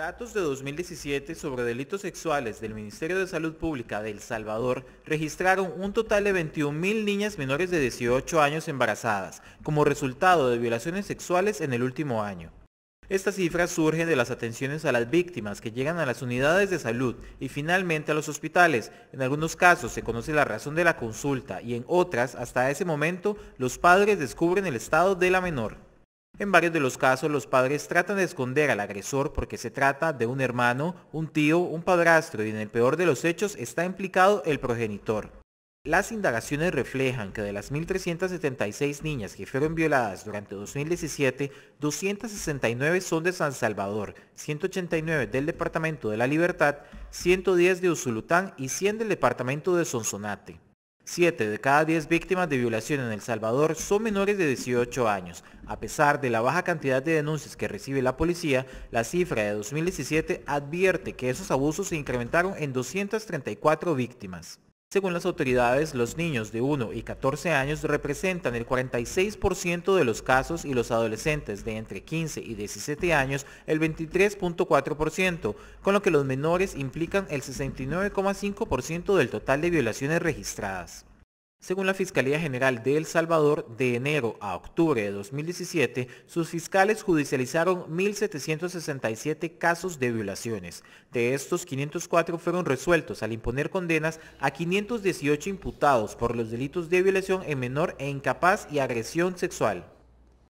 Datos de 2017 sobre delitos sexuales del Ministerio de Salud Pública de El Salvador registraron un total de 21.000 niñas menores de 18 años embarazadas como resultado de violaciones sexuales en el último año. Estas cifras surgen de las atenciones a las víctimas que llegan a las unidades de salud y finalmente a los hospitales. En algunos casos se conoce la razón de la consulta y en otras, hasta ese momento, los padres descubren el estado de la menor. En varios de los casos los padres tratan de esconder al agresor porque se trata de un hermano, un tío, un padrastro y en el peor de los hechos está implicado el progenitor. Las indagaciones reflejan que de las 1.376 niñas que fueron violadas durante 2017, 269 son de San Salvador, 189 del Departamento de la Libertad, 110 de Usulután y 100 del Departamento de Sonsonate. Siete de cada 10 víctimas de violación en El Salvador son menores de 18 años. A pesar de la baja cantidad de denuncias que recibe la policía, la cifra de 2017 advierte que esos abusos se incrementaron en 234 víctimas. Según las autoridades, los niños de 1 y 14 años representan el 46% de los casos y los adolescentes de entre 15 y 17 años el 23.4%, con lo que los menores implican el 69,5% del total de violaciones registradas. Según la Fiscalía General de El Salvador, de enero a octubre de 2017, sus fiscales judicializaron 1.767 casos de violaciones. De estos, 504 fueron resueltos al imponer condenas a 518 imputados por los delitos de violación en menor e incapaz y agresión sexual.